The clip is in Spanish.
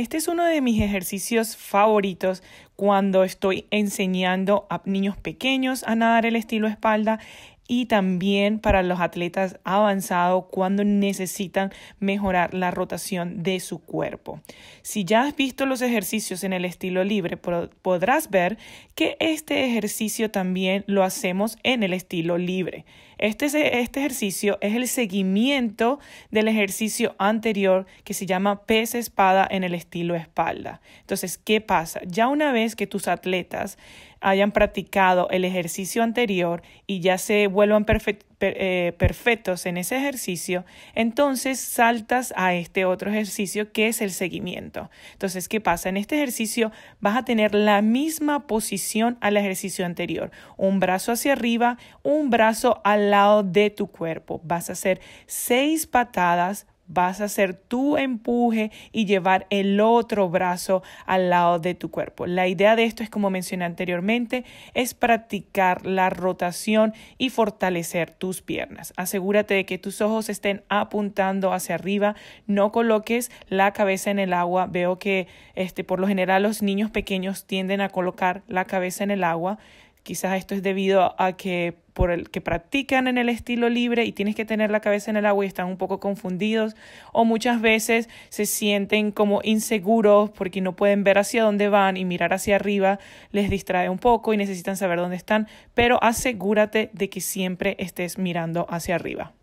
Este es uno de mis ejercicios favoritos cuando estoy enseñando a niños pequeños a nadar el estilo espalda y también para los atletas avanzados cuando necesitan mejorar la rotación de su cuerpo. Si ya has visto los ejercicios en el estilo libre, podrás ver que este ejercicio también lo hacemos en el estilo libre. Este, este ejercicio es el seguimiento del ejercicio anterior que se llama pez espada en el estilo espalda. Entonces, ¿qué pasa? Ya una vez que tus atletas hayan practicado el ejercicio anterior y ya se vuelvan eh, perfectos en ese ejercicio, entonces saltas a este otro ejercicio que es el seguimiento. Entonces, ¿qué pasa? En este ejercicio vas a tener la misma posición al ejercicio anterior. Un brazo hacia arriba, un brazo al lado de tu cuerpo. Vas a hacer seis patadas vas a hacer tu empuje y llevar el otro brazo al lado de tu cuerpo. La idea de esto es, como mencioné anteriormente, es practicar la rotación y fortalecer tus piernas. Asegúrate de que tus ojos estén apuntando hacia arriba, no coloques la cabeza en el agua. Veo que este, por lo general los niños pequeños tienden a colocar la cabeza en el agua. Quizás esto es debido a que por el que practican en el estilo libre y tienes que tener la cabeza en el agua y están un poco confundidos o muchas veces se sienten como inseguros porque no pueden ver hacia dónde van y mirar hacia arriba les distrae un poco y necesitan saber dónde están, pero asegúrate de que siempre estés mirando hacia arriba.